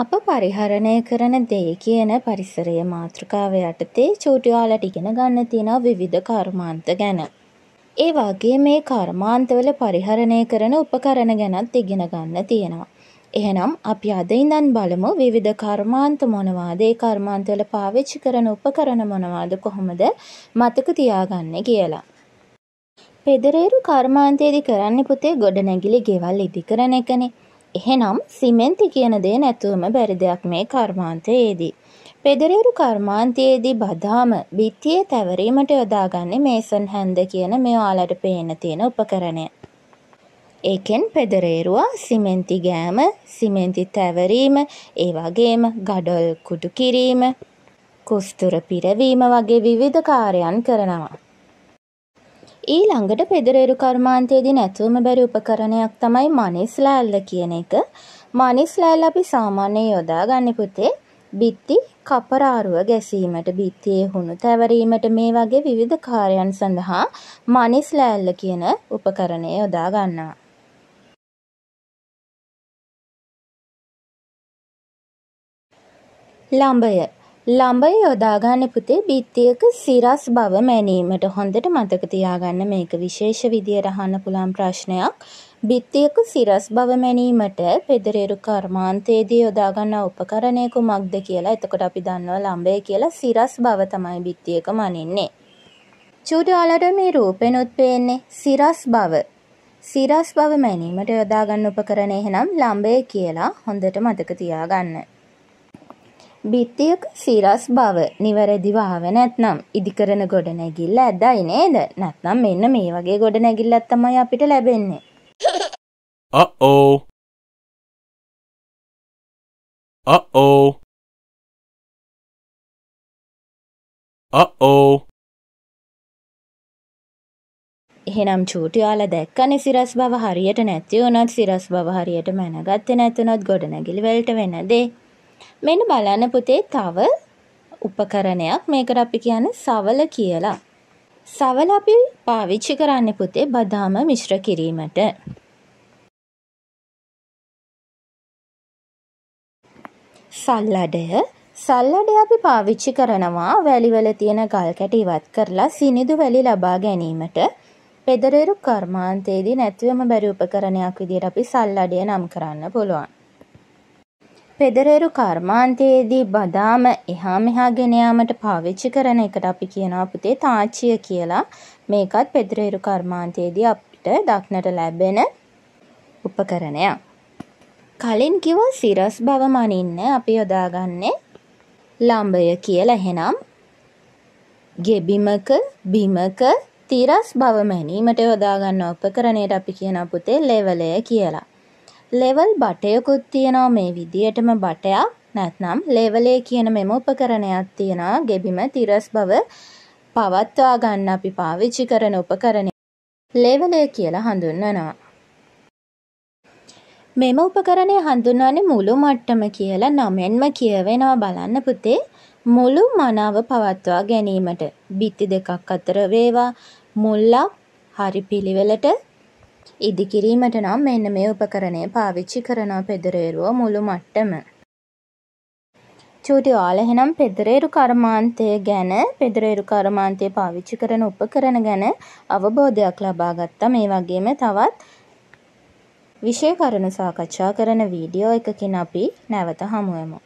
අප පරිහරණය කරන දෙය කියන පරිසරය මාතෘකාව යටතේ චූටියාලට ඉගෙන ගන්න තියෙන විවිධ කර්මාන්ත ගැන. ඒ වගේ මේ කර්මාන්තවල පරිහරණය කරන උපකරණ ගැනත් ඉගෙන ගන්න තියෙනවා. එහෙනම් අපි අද ඉඳන් බලමු විවිධ කර්මාන්ත මොනවාද ඒ කර්මාන්තවල පාවිච්චි කරන උපකරණ මොනවාද කොහොමද මතක තියාගන්න කියලා. පෙදරේරු කර්මාන්තයේදී කරන්න පුතේ ගොඩනැගිලි ගෙවල් ඉදිකරන එකනේ. එහෙනම් සිමෙන්ති කියන දේ නැතුවම බැරි දෙයක් මේ කර්මාන්තයේදී. පෙදරේරු කර්මාන්තයේදී බදාම බිත්තියේ තැවරීමට යොදාගන්නේ මේසන් හැන්ද කියන මේ ඔයාලට පේන තියෙන උපකරණය. ඒකෙන් පෙදරේරුවා සිමෙන්ති ගෑම, සිමෙන්ති තැවරීම, ඒ වගේම ගඩොල් කුඩු කිරීම, කුස්තුර පිරවීම වගේ විවිධ කාර්යයන් කරනවා. ඊළඟට පෙදරේරු කර්මාන්තයේදී නැතුවම බැරි උපකරණයක් තමයි මනිස් ලෑල්ල කියන එක. මනිස් ලෑල්ල අපි සාමාන්‍යයෙන් යොදාගන්නේ පුතේ බිත්ති කපරාරුව ගැසීමට, බිත්තියේ හුණු තැවරීමට මේ වගේ විවිධ කාර්යයන් සඳහා මනිස් ලෑල්ල කියන උපකරණය යොදා ගන්නවා. ලම්බය ළඹය යොදාගන්න පුතේ බිත්තියක සිරස් බව මැනීමට හොඳට මතක තියාගන්න මේක විශේෂ විදියට අහන්න පුළුවන් ප්‍රශ්නයක්. බිත්තියක සිරස් බව මැනීමට පෙදරේරු කර්මාන්තයේදී යොදාගන්න උපකරණය කුමක්ද කියලා. එතකොට අපි දන්නවා ළඹය කියලා සිරස් බව තමයි බිත්තියක මනින්නේ. චූඩාලට මේ රූපෙනුත් පේන්නේ සිරස් බව. සිරස් බව මැනීමට යොදාගන්න උපකරණය එහෙනම් ළඹය කියලා හොඳට මතක තියාගන්න. බිත්තියක සිරස් බව නිවැරදිව ආව නැත්නම් ඉදිකරන ගොඩනැගිල්ල ඇදයි නේද? නැත්නම් මෙන්න මේ වගේ ගොඩනැගිල්ලක් තමයි අපිට ලැබෙන්නේ. Uh-oh. Uh-oh. Uh-oh. එහෙනම් චූටි යාලා දැක්කනේ සිරස් බව හරියට නැති වුණත් සිරස් බව හරියට මැනගත්තේ නැතුණත් ගොඩනැගිලි වලට වෙන දේ. මෙන්න බලන්න පුතේ තව උපකරණයක් මේකට අපි කියන්නේ සවල කියලා. සවල අපි පාවිච්චි කරන්නේ පුතේ බදාම මිශ්‍ර කිරීමට. සල්ලඩය සල්ලඩය අපි පාවිච්චි කරනවා වැලිවල තියෙන ගල් කැට ඉවත් කරලා සිනිදු වැලි ලබා ගැනීමට පෙදරේරු කර්මාන්තයේදී නැතිවම බැරි උපකරණයක් විදිහට අපි සල්ලඩය නම් කරන්න පුළුවන්. පෙදරේරු කර්මාන්තයේදී බදාම එහා මෙහා ගෙන යාමට පාවිච්චි කරන එකට අපි කියනවා පුතේ තාච්චිය කියලා. මේකත් පෙදරේරු කර්මාන්තයේදී අපිට දක්නට ලැබෙන උපකරණයක්. කලින් කිව්වා සිරස් බව මනින්න අපි යොදාගන්නේ ලම්බය කියලා. එහෙනම් ගෙබිමක බිමක තිරස් බව මැනීමට යොදාගන්න උපකරණයට අපි කියන පුතේ ලෙවලය කියලා. ලෙවල් බටයකුත් තියෙනවා මේ විදියටම බටයක් නැත්නම් ලෙවලේ කියන මෙම උපකරණයක් තියෙනවා ගෙබිම තිරස් බව පවත්වා ගන්න අපි පාවිච්චි කරන උපකරණය ලෙවලය කියලා හඳුන්වනවා. මෙම උපකරණය හඳුන්වන්නේ මුළු මට්ටම කියලා නමෙන්ම කියවෙනවා බලන්න පුතේ මුළු මනාව පවත්වා ගැනීමට බිත්ති දෙකක් අතර වේවා මුල්ලක් හරි පිළිවෙලට ඉදිකිරීමට නම් මෙන්න මේ උපකරණය පාවිච්චි කරනවා පෙදරේරුවෝ මුළු මට්ටම. චූටි ඔයාලා එහෙනම් පෙදරේරු කර්මාන්තය ගැන පෙදරේරු කර්මාන්තය පාවිච්චි කරන උපකරණ ගැන අවබෝධයක් ලබා ගත්තා. මේ වගේම තවත් විෂය කරුණු සාකච්ඡා කරන වීඩියෝ එකකින් අපි නැවත හමුවෙමු.